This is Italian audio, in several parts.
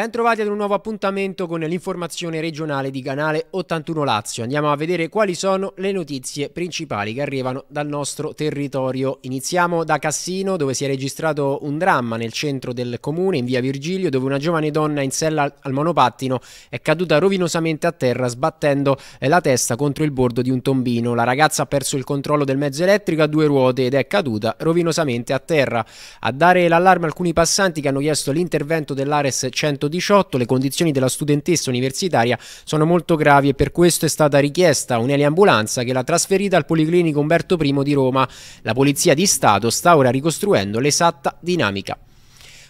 Bentrovati ad un nuovo appuntamento con l'informazione regionale di Canale 81 Lazio. Andiamo a vedere quali sono le notizie principali che arrivano dal nostro territorio. Iniziamo da Cassino, dove si è registrato un dramma nel centro del comune, in via Virgilio, dove una giovane donna in sella al monopattino è caduta rovinosamente a terra sbattendo eh, la testa contro il bordo di un tombino. La ragazza ha perso il controllo del mezzo elettrico a due ruote ed è caduta rovinosamente a terra. A dare l'allarme alcuni passanti che hanno chiesto l'intervento dell'Ares 100 1918 le condizioni della studentessa universitaria sono molto gravi e per questo è stata richiesta un'eliambulanza che l'ha trasferita al Policlinico Umberto I di Roma. La Polizia di Stato sta ora ricostruendo l'esatta dinamica.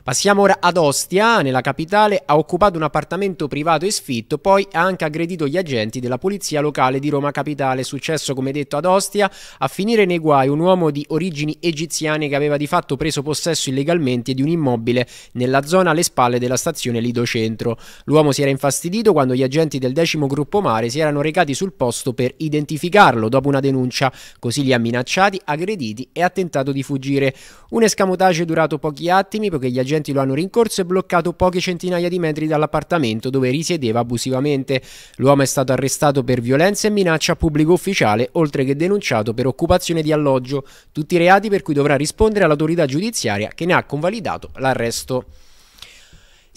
Passiamo ora ad Ostia, nella capitale, ha occupato un appartamento privato e sfitto, poi ha anche aggredito gli agenti della polizia locale di Roma Capitale, successo come detto ad Ostia, a finire nei guai un uomo di origini egiziane che aveva di fatto preso possesso illegalmente di un immobile nella zona alle spalle della stazione Lido Centro. L'uomo si era infastidito quando gli agenti del decimo gruppo mare si erano recati sul posto per identificarlo dopo una denuncia, così li ha minacciati, aggrediti e ha tentato di fuggire. Un escamotage è durato pochi attimi poiché gli agenti agenti lo hanno rincorso e bloccato poche centinaia di metri dall'appartamento dove risiedeva abusivamente. L'uomo è stato arrestato per violenza e minaccia a pubblico ufficiale, oltre che denunciato per occupazione di alloggio, tutti reati per cui dovrà rispondere all'autorità giudiziaria che ne ha convalidato l'arresto.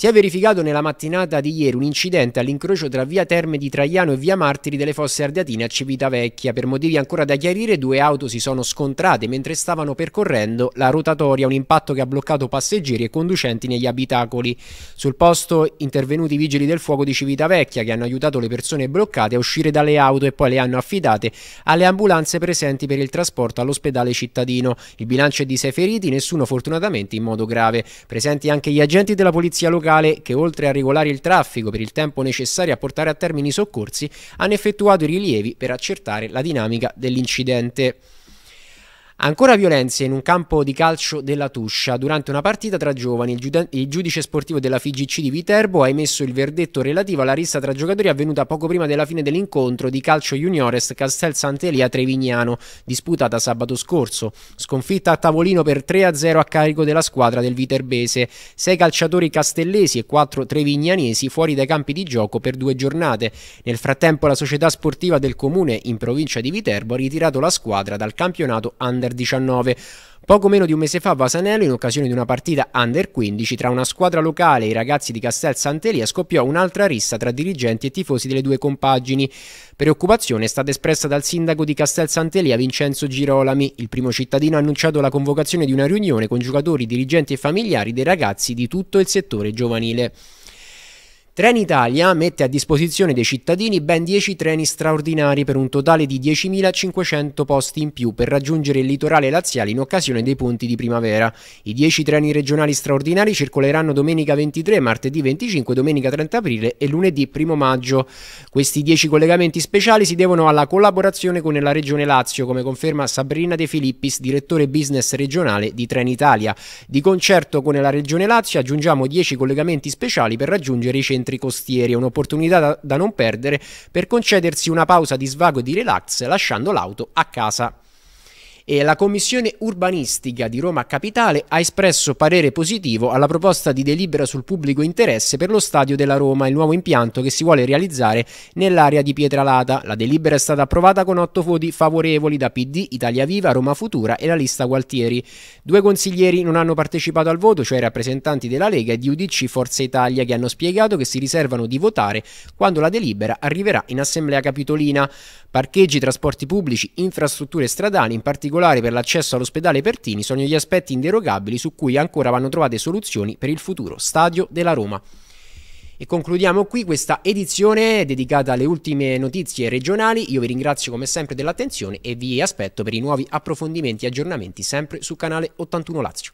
Si è verificato nella mattinata di ieri un incidente all'incrocio tra via Terme di Traiano e via Martiri delle Fosse ardiatine a Civitavecchia. Per motivi ancora da chiarire, due auto si sono scontrate mentre stavano percorrendo la rotatoria, un impatto che ha bloccato passeggeri e conducenti negli abitacoli. Sul posto intervenuti i vigili del fuoco di Civitavecchia che hanno aiutato le persone bloccate a uscire dalle auto e poi le hanno affidate alle ambulanze presenti per il trasporto all'ospedale cittadino. Il bilancio è di sei feriti, nessuno fortunatamente in modo grave. Presenti anche gli agenti della polizia locale locale che oltre a regolare il traffico per il tempo necessario a portare a termine i soccorsi, hanno effettuato i rilievi per accertare la dinamica dell'incidente. Ancora violenze in un campo di calcio della Tuscia. Durante una partita tra giovani, il, giudice sportivo della FIGC di Viterbo ha emesso il verdetto relativo alla rissa tra giocatori avvenuta poco prima della fine dell'incontro di calcio juniores Castel Sant'Elia Trevignano, disputata sabato scorso. Sconfitta a tavolino per 3-0 a carico della squadra del Viterbese. Sei calciatori castellesi e quattro trevignanesi fuori dai campi di gioco per due giornate. Nel frattempo la società sportiva del comune in provincia di Viterbo ha ritirato la squadra dal campionato under under 19. Poco meno di un mese fa Vasanello, in occasione di una partita under 15 tra una squadra locale e i ragazzi di Castel Sant'Elia, scoppiò un'altra rissa tra dirigenti e tifosi delle due compagini. Preoccupazione è stata espressa dal sindaco di Castel Sant'Elia Vincenzo Girolami. Il primo cittadino ha annunciato la convocazione di una riunione con giocatori, dirigenti e familiari dei ragazzi di tutto il settore giovanile. Trenitalia mette a disposizione dei cittadini ben 10 treni straordinari per un totale di 10.500 posti in più per raggiungere il litorale laziale in occasione dei punti di primavera. I 10 treni regionali straordinari circoleranno domenica 23, martedì 25, domenica 30 aprile e lunedì 1 maggio. Questi 10 collegamenti speciali si devono alla collaborazione con la Regione Lazio, come conferma Sabrina De Filippis, direttore business regionale di Trenitalia. Di concerto con la Regione Lazio aggiungiamo 10 collegamenti speciali per raggiungere i centri rientri costieri, un'opportunità da, da non perdere per concedersi una pausa di svago e di relax lasciando l'auto a casa e la Commissione Urbanistica di Roma Capitale ha espresso parere positivo alla proposta di delibera sul pubblico interesse per lo Stadio della Roma, il nuovo impianto che si vuole realizzare nell'area di Pietralata. La delibera è stata approvata con otto voti favorevoli da PD, Italia Viva, Roma Futura e la lista Gualtieri. Due consiglieri non hanno partecipato al voto, cioè i rappresentanti della Lega e di UDC Forza Italia, che hanno spiegato che si riservano di votare quando la delibera arriverà in Assemblea Capitolina. Parcheggi, trasporti pubblici, infrastrutture stradali, in particolare particolare per l'accesso all'ospedale Pertini sono gli aspetti inderogabili su cui ancora vanno trovate soluzioni per il futuro stadio della Roma. E concludiamo qui questa edizione dedicata alle ultime notizie regionali. Io vi ringrazio come sempre dell'attenzione e vi aspetto per i nuovi approfondimenti e aggiornamenti sempre su canale 81 Lazio.